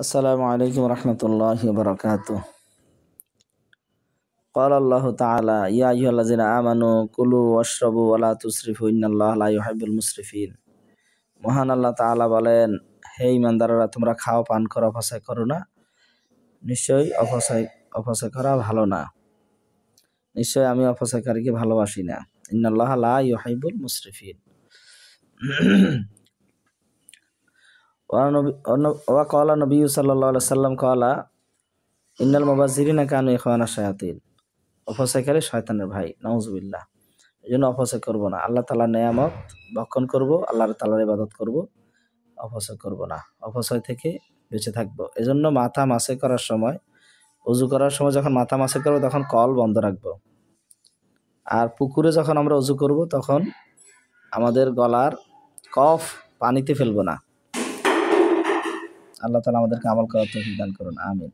আসসালামু আলাইকুম রহমতুল্লাহি বরকাত قال الله تعالى يا ايها الذين امنوا كلوا واشربوا ولا تسرفوا ان الله لا يحب المسرفين মহান আল্লাহ তাআলা বলেন হে ইমানদাররা তোমরা খাও পান করো অপচয় করো না নিশ্চয়ই অপচয় অপচয় করা ভালো না নিশ্চয় আমি অপচয়কারীকে ভালোবাসি না ইন্নাল্লাহ লা ইউহাইবুল মুসরিফিন ওয়াকল নবী সাল্লা সাল্লাম কলা ইন্নাল মোবাজিরিনা কানু ইখানা শায়াতিন অপচয়কারী শয়তানের ভাই নওয়াজবিল্লাহ এই জন্য অপচয় করবো না আল্লাহ তালা নেয়ামত ভক্ষণ করব আল্লাহ তালার ইবাদত করব অপচয় করব না অপচয় থেকে বেঁচে থাকবো এজন্য মাথা মাসে করার সময় উজু করার সময় যখন মাথা মাসে করবো তখন কল বন্ধ রাখবো আর পুকুরে যখন আমরা উজু করব তখন আমাদের গলার কফ পানিতে ফেলবো না আল্লাহ তালা আমাদেরকে আমল করার তৌফিক দান করুন আমিন